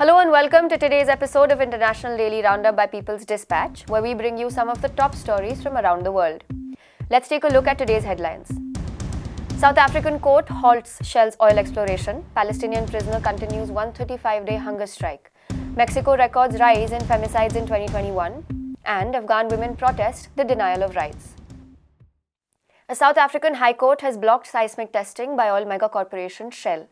Hello and welcome to today's episode of International Daily Roundup by People's Dispatch, where we bring you some of the top stories from around the world. Let's take a look at today's headlines. South African court halts Shell's oil exploration. Palestinian prisoner continues 135-day hunger strike. Mexico records rise in femicides in 2021. And Afghan women protest the denial of rights. A South African High Court has blocked seismic testing by oil mega corporation Shell.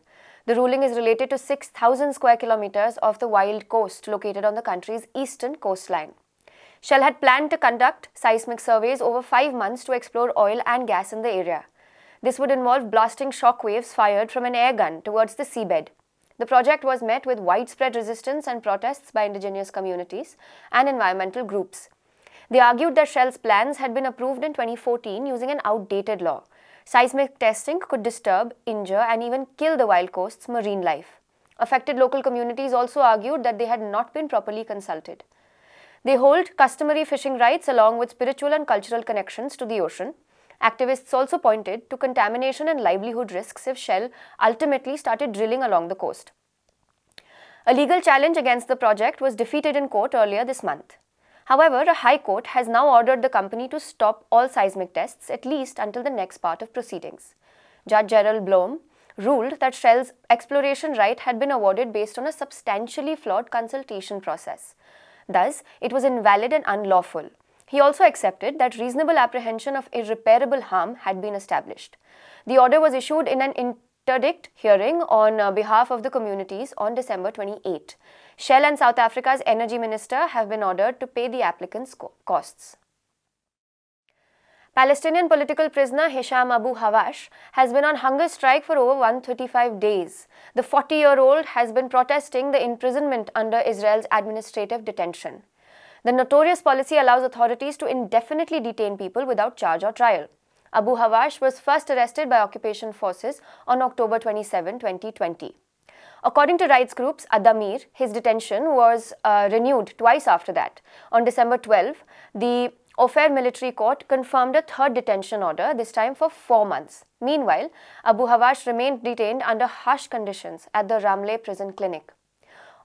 The ruling is related to 6,000 square kilometers of the wild coast located on the country's eastern coastline. Shell had planned to conduct seismic surveys over five months to explore oil and gas in the area. This would involve blasting shock waves fired from an air gun towards the seabed. The project was met with widespread resistance and protests by indigenous communities and environmental groups. They argued that Shell's plans had been approved in 2014 using an outdated law Seismic testing could disturb, injure and even kill the wild coast's marine life. Affected local communities also argued that they had not been properly consulted. They hold customary fishing rights along with spiritual and cultural connections to the ocean. Activists also pointed to contamination and livelihood risks if Shell ultimately started drilling along the coast. A legal challenge against the project was defeated in court earlier this month. However, a High Court has now ordered the company to stop all seismic tests at least until the next part of proceedings. Judge Gerald Blom ruled that Shell's exploration right had been awarded based on a substantially flawed consultation process. Thus, it was invalid and unlawful. He also accepted that reasonable apprehension of irreparable harm had been established. The order was issued in an in interdict hearing on uh, behalf of the communities on December 28. Shell and South Africa's energy minister have been ordered to pay the applicants' costs. Palestinian political prisoner Hisham Abu Hawash has been on hunger strike for over 135 days. The 40 year old has been protesting the imprisonment under Israel's administrative detention. The notorious policy allows authorities to indefinitely detain people without charge or trial. Abu Hawash was first arrested by occupation forces on October 27, 2020. According to rights groups Adamir, his detention was uh, renewed twice after that. On December 12, the Ofair military court confirmed a third detention order, this time for four months. Meanwhile, Abu Hawash remained detained under harsh conditions at the Ramleh prison clinic.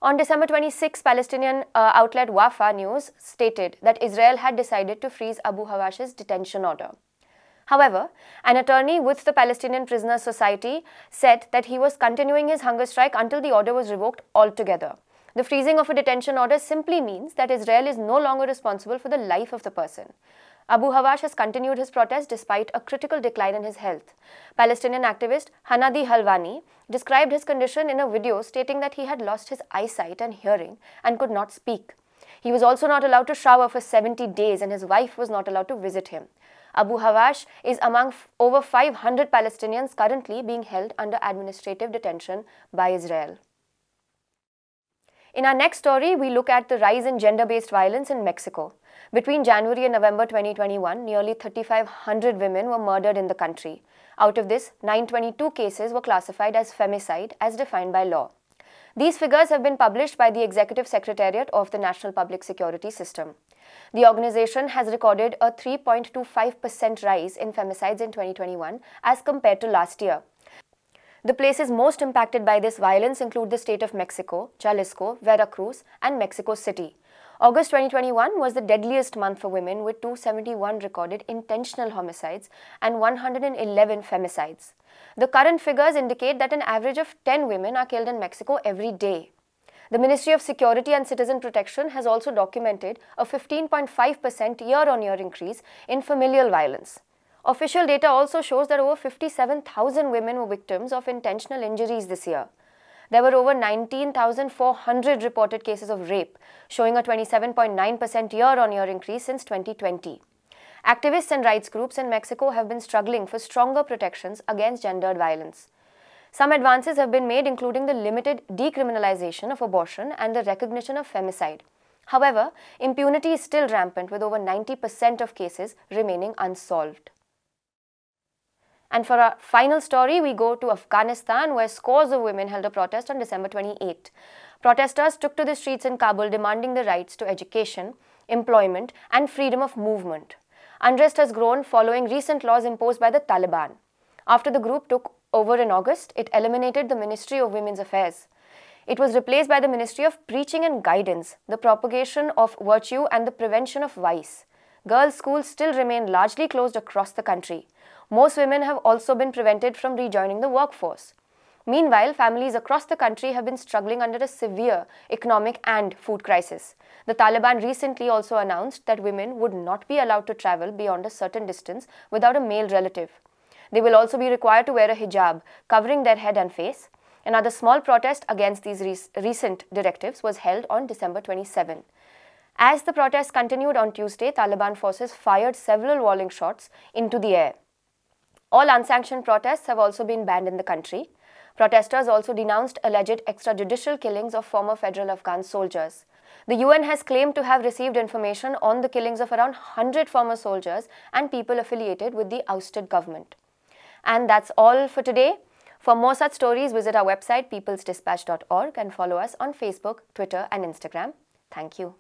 On December 26, Palestinian uh, outlet Wafa News stated that Israel had decided to freeze Abu Hawash's detention order. However, an attorney with the Palestinian Prisoners Society said that he was continuing his hunger strike until the order was revoked altogether. The freezing of a detention order simply means that Israel is no longer responsible for the life of the person. Abu Hawash has continued his protest despite a critical decline in his health. Palestinian activist Hanadi Halwani described his condition in a video stating that he had lost his eyesight and hearing and could not speak. He was also not allowed to shower for 70 days and his wife was not allowed to visit him. Abu Hawash is among over 500 Palestinians currently being held under administrative detention by Israel. In our next story, we look at the rise in gender based violence in Mexico. Between January and November 2021, nearly 3,500 women were murdered in the country. Out of this, 922 cases were classified as femicide as defined by law. These figures have been published by the Executive Secretariat of the National Public Security System. The organization has recorded a 3.25% rise in femicides in 2021 as compared to last year. The places most impacted by this violence include the state of Mexico, Jalisco, Veracruz, and Mexico City. August 2021 was the deadliest month for women with 271 recorded intentional homicides and 111 femicides. The current figures indicate that an average of 10 women are killed in Mexico every day. The Ministry of Security and Citizen Protection has also documented a 15.5% year-on-year increase in familial violence. Official data also shows that over 57,000 women were victims of intentional injuries this year there were over 19,400 reported cases of rape, showing a 27.9% year on year increase since 2020. Activists and rights groups in Mexico have been struggling for stronger protections against gendered violence. Some advances have been made, including the limited decriminalization of abortion and the recognition of femicide. However, impunity is still rampant, with over 90% of cases remaining unsolved. And for our final story, we go to Afghanistan, where scores of women held a protest on December 28. Protesters took to the streets in Kabul demanding the rights to education, employment, and freedom of movement. Unrest has grown following recent laws imposed by the Taliban. After the group took over in August, it eliminated the Ministry of Women's Affairs. It was replaced by the Ministry of Preaching and Guidance, the propagation of virtue and the prevention of vice girls' schools still remain largely closed across the country. Most women have also been prevented from rejoining the workforce. Meanwhile, families across the country have been struggling under a severe economic and food crisis. The Taliban recently also announced that women would not be allowed to travel beyond a certain distance without a male relative. They will also be required to wear a hijab covering their head and face. Another small protest against these re recent directives was held on December 27. As the protests continued on Tuesday, Taliban forces fired several warning shots into the air. All unsanctioned protests have also been banned in the country. Protesters also denounced alleged extrajudicial killings of former federal Afghan soldiers. The UN has claimed to have received information on the killings of around 100 former soldiers and people affiliated with the ousted government. And that's all for today. For more such stories, visit our website peoplesdispatch.org and follow us on Facebook, Twitter and Instagram. Thank you.